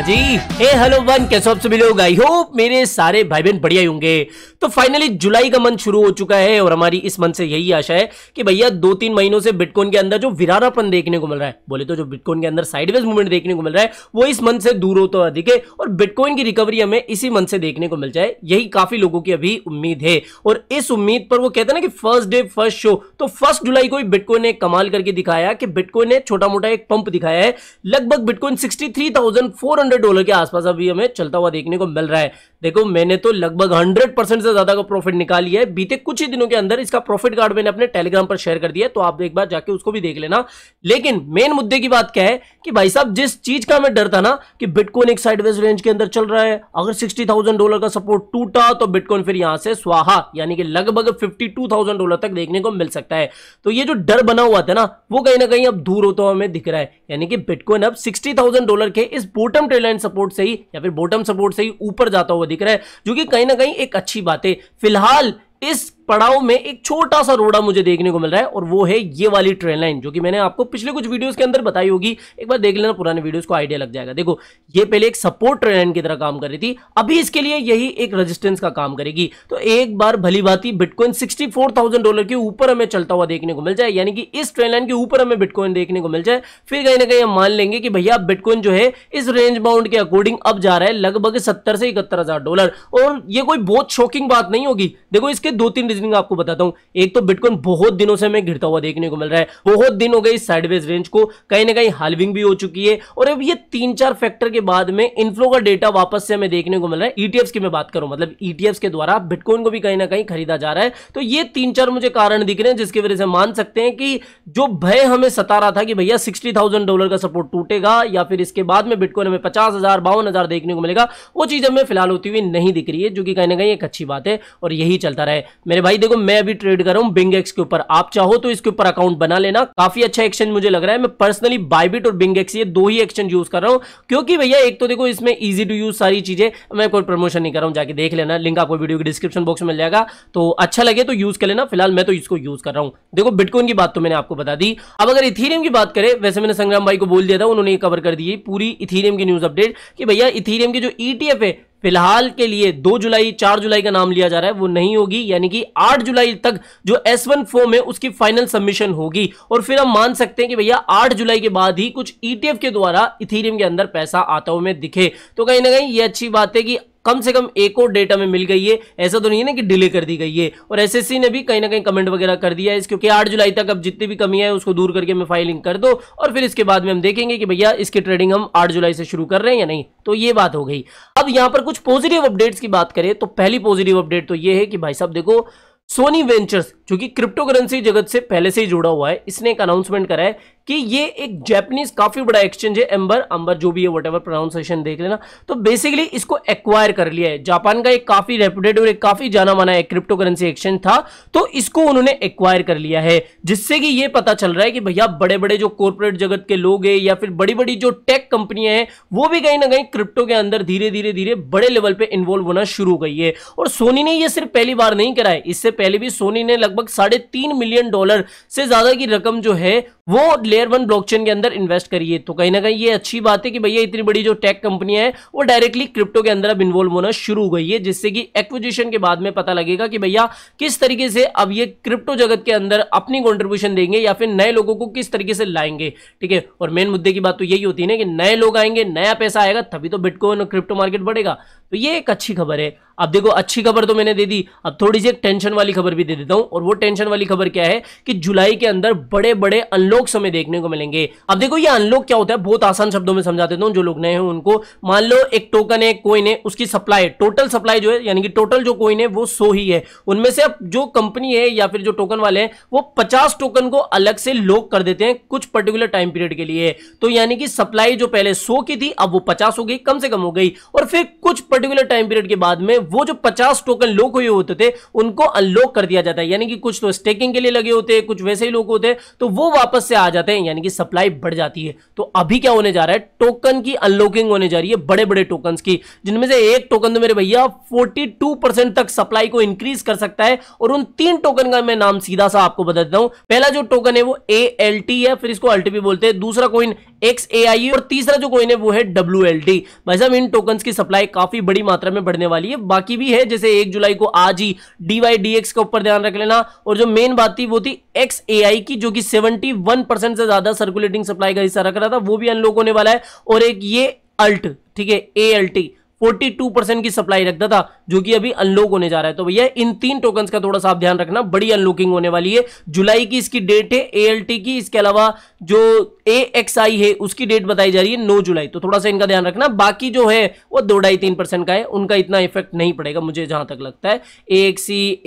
हाँ जी हे hello one कैसे आप सभी लोग आई होप मेरे सारे भाई बहन बढ़िया होंगे तो फाइनली जुलाई का मंथ शुरू हो चुका है और हमारी इस मंथ से यही आशा है कि भैया दो तीन महीनों से बिटकॉइन के अंदर जो विरारापन देखने को मिल रहा है बोले तो जो बिटकॉइन के अंदर साइडवेज मूवमेंट देखने को मिल रहा है वो इस मंथ से दूर होता तो हुआ दिखे और बिटकॉइन की रिकवरी हमें इसी मंथ से देखने को मिल जाए यही काफी लोगों की अभी उम्मीद है और इस उम्मीद पर वो कहते हैं ना कि फर्स्ट डे फर्स्ट शो तो फर्स्ट जुलाई को ही बिटकॉइन ने कमाल करके दिखाया कि बिटकॉइन ने छोटा मोटा एक पंप दिखाया है लगभग बिटकॉइन सिक्सटी हंड्रेड डॉलर के आसपास अभी हमें चलता हुआ देखने को मिल रहा है देखो मैंने तो लगभग 100 परसेंट से ज्यादा का प्रॉफिट निकाल लिया है बीते कुछ ही दिनों के अंदर इसका प्रॉफिट कार्ड मैंने अपने टेलीग्राम पर शेयर कर दिया तो आप एक बार जाके उसको भी देख लेना लेकिन मेन मुद्दे की बात क्या है कि भाई साहब जिस चीज का मैं डर था ना कि बिटकॉइन एक साइडवेज रेंज के अंदर चल रहा है अगर सिक्सटी डॉलर का सपोर्ट टूटा तो बिटकॉइन फिर यहां से स्वाहा यानी कि लगभग फिफ्टी डॉलर तक देखने को मिल सकता है तो ये जो डर बना हुआ था ना वो कहीं ना कहीं अब दूर होता हुआ हमें दिख रहा है यानी कि बिटकॉइन अब सिक्सटी डॉलर के इस बोटम ट्रेलाइन सपोर्ट से ही या फिर बोटम सपोर्ट से ही ऊपर जाता हुआ दिख रहा है जो कि कहीं ना कहीं एक अच्छी बात है फिलहाल इस पड़ाव में एक छोटा सा रोड़ा मुझे देखने को मिल रहा है और वो है ये वाली ट्रेन लाइन जो कि मैंने आपको पिछले कुछ वीडियोस के अंदर बताई होगी एक बार देख लेना पुराने वीडियोस को आइडिया लग जाएगा देखो ये पहले एक सपोर्ट ट्रेन लाइन की तरह काम कर रही थी अभी इसके लिए यही एक रजिस्टेंस का काम करेगी तो एक बार भली भांति बिटकॉइन सिक्सटी डॉलर के ऊपर हमें चलता हुआ देखने को मिल जाए यानी कि इस ट्रेन लाइन के ऊपर हमें बिटकॉइन देखने को मिल जाए फिर कहीं ना कहीं हम मान लेंगे कि भैया बिटकॉइन जो है इस रेंज बाउंड के अकॉर्डिंग अब जा रहा है लगभग सत्तर से इकहत्तर डॉलर और यह कोई बहुत शॉकिंग बात नहीं होगी देखो इसके दो तीन रीजनिंग आपको बताता हूं एक तो बिटकॉइन बहुत दिनों से हमें घिरता हुआ देखने को मिल रहा है बहुत दिन हो गई साइडवेज रेंज को कहीं ना कहीं हालविंग भी हो चुकी है और अब ये तीन चार फैक्टर के बाद में इनफ्लो का डेटा वापस से हमें देखने को मिल रहा है ईटीएफ e की मैं बात करूं मतलब ईटीएफ e के द्वारा बिटकॉइन को भी कहीं ना कहीं खरीदा जा रहा है तो ये तीन चार मुझे कारण दिख रहे हैं जिसकी वजह से मान सकते हैं कि जो भय हमें सता रहा था कि भैया सिक्सटी डॉलर का सपोर्ट टूटेगा या फिर इसके बाद में बिटकॉइन हमें पचास हजार हजार देखने को मिलेगा वो चीज हमें फिलहाल होती हुई नहीं दिख रही है जो कि कहीं ना कहीं एक अच्छी बात है और यही चलता रहे मेरे भाई भाई देखो मैं अभी ट्रेड कर रहा हूँ बिंग एक्स के ऊपर आप चाहो तो इसके ऊपर अकाउंट बना लेना काफी अच्छा एक्सचेंज मुझे लग रहा है मैं पर्सनली बाइबिट और बिंग एक्स ये दो ही एक्सचेंज यूज कर रहा हूँ क्योंकि भैया एक तो देखो इसमें ईजी टू यूज सारी चीजें मैं कोई प्रमोशन नहीं कर रहा हूँ जाके देख लेना लिंक आपको वीडियो के डिस्क्रिप्शन बॉक्स में मिल जाएगा तो अच्छा लगे तो यूज कर लेना फिलहाल मैं तो इसको यूज कर रहा हूँ देखो बिटकॉइन की बात तो मैंने आपको बता दी अब अगर इथीरियम की बात करें वैसे मैंने संग्राम भाई को बोल दिया था उन्होंने कवर कर दी पूरी इथीरियम की न्यूज अपडेट कि भैया इथीरियम की जो ईटीएफ e है फिलहाल के लिए दो जुलाई चार जुलाई का नाम लिया जा रहा है वो नहीं होगी यानी कि आठ जुलाई तक जो एस वन फॉर्म है उसकी फाइनल सबमिशन होगी और फिर हम मान सकते हैं कि भैया आठ जुलाई के बाद ही कुछ ईटीएफ e के द्वारा इथीरियम के अंदर पैसा आता हुआ दिखे तो कहीं ना कहीं ये अच्छी बात है कि कम से कम एक और डेटा में मिल गई है ऐसा तो नहीं है ना कि डिले कर दी गई है और एसएससी ने भी कहीं ना कहीं कमेंट वगैरह कर दिया है क्योंकि आठ जुलाई तक अब जितनी भी कमी है उसको दूर करके हमें फाइलिंग कर दो और फिर इसके बाद में हम देखेंगे कि भैया इसकी ट्रेडिंग हम आठ जुलाई से शुरू कर रहे हैं या नहीं तो ये बात हो गई अब यहां पर कुछ पॉजिटिव अपडेट्स की बात करें तो पहली पॉजिटिव अपडेट तो ये है कि भाई साहब देखो सोनी वेंचर्स क्योंकि क्रिप्टो करेंसी जगत से पहले से ही जुड़ा हुआ है इसने एक अनाउंसमेंट करा है कि ये एक जैपनीज काफी बड़ा एक्सचेंज है एम्बर अंबर जो भी है वट एवर प्रोनाउंसिएशन देख लेना तो बेसिकली इसको एक्वायर कर लिया है जापान का एक काफी रेपुटेड और एक काफी जाना माना है क्रिप्टो करेंसी एक्सचेंज था तो इसको उन्होंने एक्वायर कर लिया है जिससे कि यह पता चल रहा है कि भैया बड़े बड़े जो कॉर्पोरेट जगत के लोग हैं या फिर बड़ी बड़ी जो टेक कंपनियां हैं वो भी कहीं ना कहीं क्रिप्टो के अंदर धीरे धीरे धीरे बड़े लेवल पर इन्वॉल्व होना शुरू हो गई है और सोनी ने यह सिर्फ पहली बार नहीं करा है इससे पहले भी सोनी ने लगभग लगभग साढ़े तीन मिलियन डॉलर से ज़्यादा की रकम जो है वो लेयर वन ब्लॉकचेन के अंदर इन्वेस्ट करिए तो कहीं ना कहीं ये अच्छी बात है कि भैया इतनी बड़ी जो टेक कंपनियां हैं वो डायरेक्टली क्रिप्टो के अंदर अब इन्वॉल्व होना शुरू हो गई है जिससे कि एक्विजिशन के बाद में पता लगेगा कि भैया किस तरीके से अब ये क्रिप्टो जगत के अंदर अपनी कॉन्ट्रीब्यूशन देंगे या फिर नए लोगों को किस तरीके से लाएंगे ठीक है और मेन मुद्दे की बात तो यही होती है ना कि नए लोग आएंगे नया पैसा आएगा तभी तो बिटकॉइन और क्रिप्टो मार्केट बढ़ेगा तो ये एक अच्छी खबर है अब देखो अच्छी खबर तो मैंने दे दी अब थोड़ी सी एक टेंशन वाली खबर भी दे देता हूं और वो टेंशन वाली खबर क्या है कि जुलाई के अंदर बड़े बड़े अनलॉक अनलॉक्स हमें देखने को मिलेंगे अब देखो ये अनलॉक क्या होता है बहुत आसान शब्दों में समझा देता हूँ तो जो लोग नए हैं उनको मान लो एक टोकन है कोइन है उसकी सप्लाई टोटल सप्लाई जो है यानी कि टोटल जो कोइन है वो सो ही है उनमें से अब जो कंपनी है या फिर जो टोकन वाले हैं वो पचास टोकन को अलग से लॉक कर देते हैं कुछ पर्टिकुलर टाइम पीरियड के लिए तो यानी कि सप्लाई जो पहले सो की थी अब वो पचास हो गई कम से कम हो गई और फिर कुछ पर्टिकुलर टाइम पीरियड के बाद में वो जो पचास टोकन लॉक हुए होते थे उनको अनलॉक कर दिया जाता है यानी कि कुछ तो स्टेकिंग के लिए लगे होते हैं कुछ वैसे ही लोग होते हैं तो वो वापस वापस से आ जाते हैं यानी कि सप्लाई बढ़ जाती है तो अभी क्या होने जा रहा है टोकन की अनलॉकिंग होने जा रही है बड़े बड़े टोकन की जिनमें से एक टोकन तो मेरे भैया फोर्टी तक सप्लाई को इंक्रीज कर सकता है और उन तीन टोकन का मैं नाम सीधा सा आपको बता देता हूं पहला जो टोकन है वो ए है फिर इसको अल्टीपी बोलते हैं दूसरा कोइन एक्स ए और तीसरा जो कोइन है वो है डब्ल्यू भाई साहब इन टोकन की सप्लाई काफी बड़ी मात्रा में बढ़ने वाली है बाकी भी है जैसे एक जुलाई को आज ही डीवाई डीएक्स के ऊपर ध्यान रख लेना और जो मेन बात थी वो थी एक्स ए e की जो कि सेवेंटी वन परसेंट से ज्यादा सर्कुलेटिंग सप्लाई का हिस्सा रख रहा था वो भी अनलॉक होने वाला है और एक ये अल्ट ठीक है ए एल टी 42 परसेंट की सप्लाई रखता था जो कि अभी अनलॉक होने जा रहा है तो भैया इन तीन टोकन का थोड़ा सा आप ध्यान रखना बड़ी अनलॉकिंग होने वाली है जुलाई की इसकी डेट है ए की इसके अलावा जो एएक्सआई है उसकी डेट बताई जा रही है नौ जुलाई तो थोड़ा सा इनका ध्यान रखना बाकी जो है वो दो ढाई तीन परसेंट का है उनका इतना इफेक्ट नहीं पड़ेगा मुझे जहां तक लगता है ए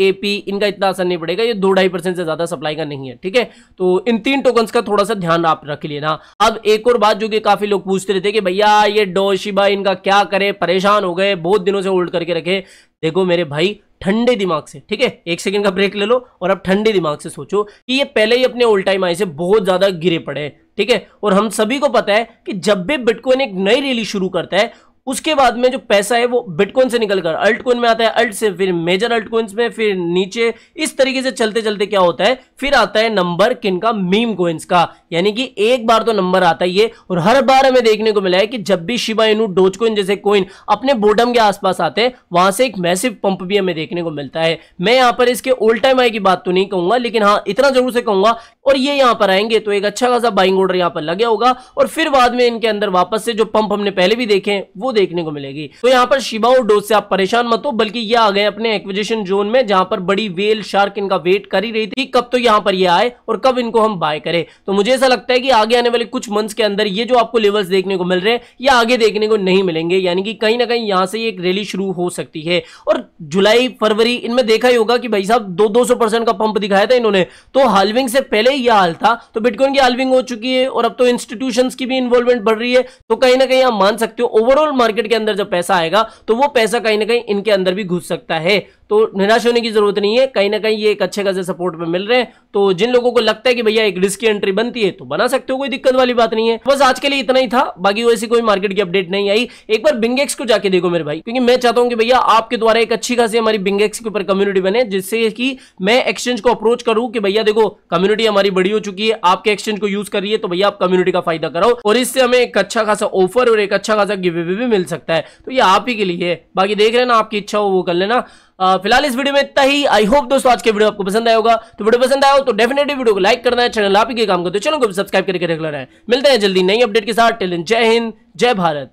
एपी इनका इतना असर नहीं पड़ेगा ये दो ढाई परसेंट से ज्यादा सप्लाई का नहीं है ठीक है तो इन तीन टोकन का थोड़ा सा ध्यान आप रख लेना अब एक और बात जो कि काफी लोग पूछते रहते कि भैया ये डोशिबा इनका क्या करे परेश परेशान हो गए बहुत दिनों से होल्ड करके रखे देखो मेरे भाई ठंडे दिमाग से ठीक है एक सेकंड का ब्रेक ले लो और अब ठंडे दिमाग से सोचो कि ये पहले ही अपने ओल्ड टाइम आई से बहुत ज़्यादा गिरे पड़े ठीक है और हम सभी को पता है कि जब भी बिटकॉइन एक नई रैली शुरू करता है उसके बाद में जो पैसा है वो बिटकॉइन से निकलकर अल्ट कोइन में आता है अल्ट से फिर मेजर अल्ट कोइंस में फिर नीचे इस तरीके से चलते चलते क्या होता है फिर आता है नंबर किन का मीम कोइंस का यानी कि एक बार तो नंबर आता ही है और हर बार हमें देखने को मिला है कि जब भी शिवा इनू डोज कोइन जैसे कोइन अपने बोडम के आसपास आते हैं वहां से एक मैसिव पंप भी हमें देखने को मिलता है मैं यहाँ पर इसके ओल्ड टाइम आई की बात तो नहीं कहूंगा लेकिन हाँ इतना जरूर से कहूंगा और ये यहाँ पर आएंगे तो एक अच्छा खासा बाइंग ऑर्डर यहाँ पर लगे होगा और फिर बाद में इनके अंदर वापस से जो पंप हमने पहले भी देखे वो देखने को मिलेगी तो यहाँ पर शिबा और डोज से आप परेशान मत हो बल्कि ये आ गए अपने एक्विजिशन जोन में जहां पर बड़ी वेल शार्क इनका वेट कर ही रही थी कब तो यहाँ पर ये आए और कब इनको हम बाय करें तो मुझे ऐसा लगता है कि आगे आने वाले कुछ मंथ्स के अंदर ये जो आपको लेवल्स देखने को मिल रहे हैं ये आगे देखने को नहीं मिलेंगे यानी कि कहीं ना कहीं यहाँ से एक रैली शुरू हो सकती है और जुलाई फरवरी इनमें देखा ही होगा कि भाई साहब दो दो सौ परसेंट का पंप दिखाया था इन्होंने तो हालविंग से पहले यह हाल था तो बिटकॉइन की हालविंग हो चुकी है और अब तो इंस्टीट्यूशन की भी इन्वॉल्वमेंट बढ़ रही है तो कहीं ना कहीं आप मान सकते हो ओवरऑल मार्केट के अंदर जब पैसा आएगा तो वो पैसा कहीं ना कहीं इनके अंदर भी घुस सकता है तो निराश होने की जरूरत नहीं है कहीं ना कहीं ये एक अच्छे खासे सपोर्ट में मिल रहे हैं तो जिन लोगों को लगता है कि भैया एक रिस्की एंट्री बनती है तो बना सकते हो कोई दिक्कत वाली बात नहीं है बस आज के लिए इतना ही था बाकी वैसी कोई मार्केट की अपडेट नहीं आई एक बार बिंगेक्स को जाके देखो मेरे भाई क्योंकि मैं चाहता हूँ कि भैया आपके द्वारा एक अच्छी खासी हमारी बिंगेक्स के ऊपर कम्युनिटी बने जिससे कि मैं एक्सचेंज को अप्रोच करूँ कि भैया देखो कम्युनिटी हमारी बड़ी हो चुकी है आपके एक्सचेंज को यूज करिए तो भैया आप कम्युनिटी का फायदा कराओ और इससे हमें एक अच्छा खासा ऑफर और एक अच्छा खासा गिवे भी मिल सकता है तो ये आप ही के लिए बाकी देख रहे ना आपकी इच्छा हो वो कर लेना फिलहाल इस वीडियो में इतना ही आई होप दोस्तों आज के वीडियो आपको पसंद आया होगा तो वीडियो पसंद आया हो तो डेफिनेटली वीडियो को लाइक करना है चैनल आप ही के काम करते हो तो चैनल को सब्सक्राइब करके रख लेना है मिलते हैं जल्दी नई अपडेट के साथ टेलिन जय हिंद जय भारत